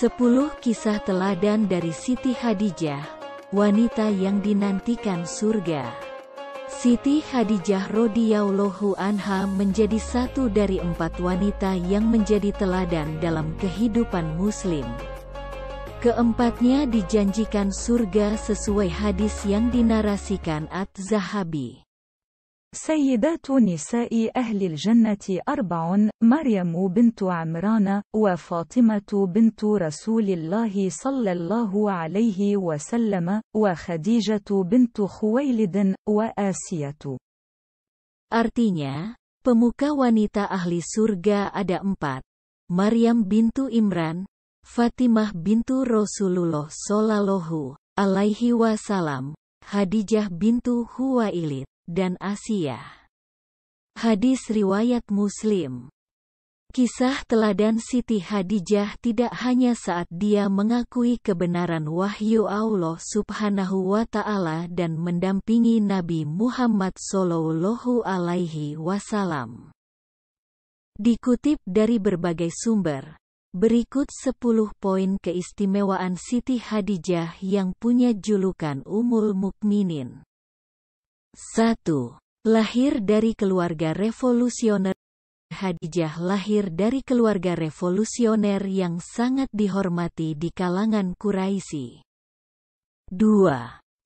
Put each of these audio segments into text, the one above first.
10 kisah teladan dari Siti Khadijah, wanita yang dinantikan surga. Siti Khadijah radhiyallahu anha menjadi satu dari empat wanita yang menjadi teladan dalam kehidupan muslim. Keempatnya dijanjikan surga sesuai hadis yang dinarasikan At-Zahabi. سيدات نساء أهل الجنة أربع مريم بنت عمران وفاطمة بنت رسول الله صلى الله عليه وسلم وخديجة بنت خويلد وآسية Artinya, pemuka wanita ahli surga ada empat. Maryam bintu Imran, Fatimah bintu Rasulullah Sallallahu alaihi wasallam, Hadijah bintu Huwailid. dan Asia. Hadis Riwayat Muslim Kisah teladan Siti Hadijah tidak hanya saat dia mengakui kebenaran wahyu Allah subhanahu wa ta'ala dan mendampingi Nabi Muhammad sallallahu alaihi wasallam. Dikutip dari berbagai sumber, berikut 10 poin keistimewaan Siti Hadijah yang punya julukan Umul Mukminin. 1. Lahir dari keluarga revolusioner Hadijah lahir dari keluarga revolusioner yang sangat dihormati di kalangan Quraisy. 2.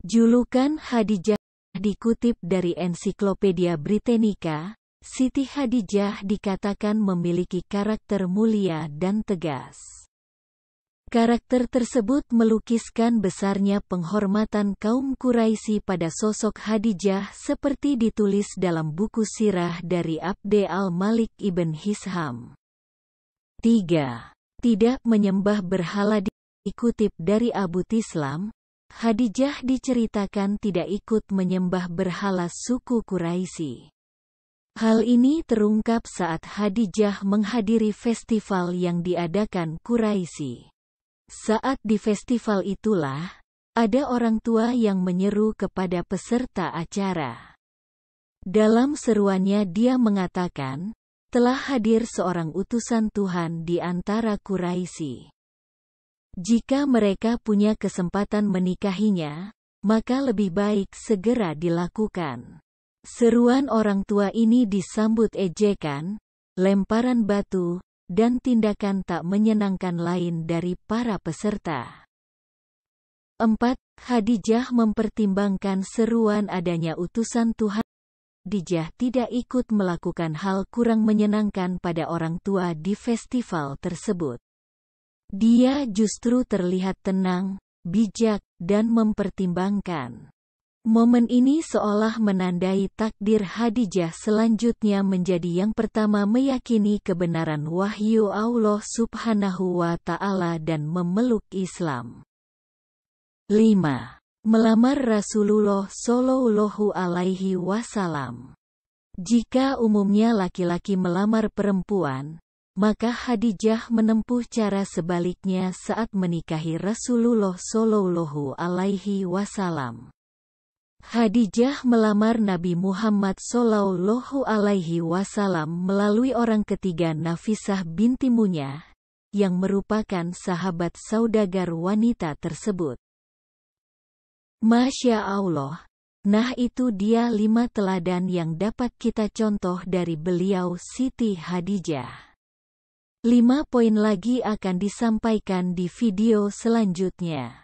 Julukan Hadijah dikutip dari Ensiklopedia Britannica, Siti Hadijah dikatakan memiliki karakter mulia dan tegas. Karakter tersebut melukiskan besarnya penghormatan kaum Quraisy pada sosok Hadijah seperti ditulis dalam buku sirah dari Abd al-Malik ibn Hisham. 3. Tidak menyembah berhala dikutip dari Abu Tislam, Hadijah diceritakan tidak ikut menyembah berhala suku Quraisy. Hal ini terungkap saat Hadijah menghadiri festival yang diadakan Quraisy. Saat di festival itulah, ada orang tua yang menyeru kepada peserta acara. Dalam seruannya dia mengatakan, telah hadir seorang utusan Tuhan di antara Quraisy. Jika mereka punya kesempatan menikahinya, maka lebih baik segera dilakukan. Seruan orang tua ini disambut ejekan, lemparan batu, dan tindakan tak menyenangkan lain dari para peserta. 4. Hadijah mempertimbangkan seruan adanya utusan Tuhan. Hadijah tidak ikut melakukan hal kurang menyenangkan pada orang tua di festival tersebut. Dia justru terlihat tenang, bijak, dan mempertimbangkan. Momen ini seolah menandai takdir Khadijah selanjutnya menjadi yang pertama meyakini kebenaran wahyu Allah subhanahu wa ta'ala dan memeluk Islam. 5. Melamar Rasulullah Shallallahu alaihi wasallam Jika umumnya laki-laki melamar perempuan, maka Khadijah menempuh cara sebaliknya saat menikahi Rasulullah Shallallahu alaihi wasallam. Hadijah melamar Nabi Muhammad Shallallahu Alaihi Wasallam melalui orang ketiga Nafisah binti Munyah, yang merupakan sahabat saudagar wanita tersebut. Masya Allah, nah itu dia lima teladan yang dapat kita contoh dari beliau Siti Hadijah. Lima poin lagi akan disampaikan di video selanjutnya.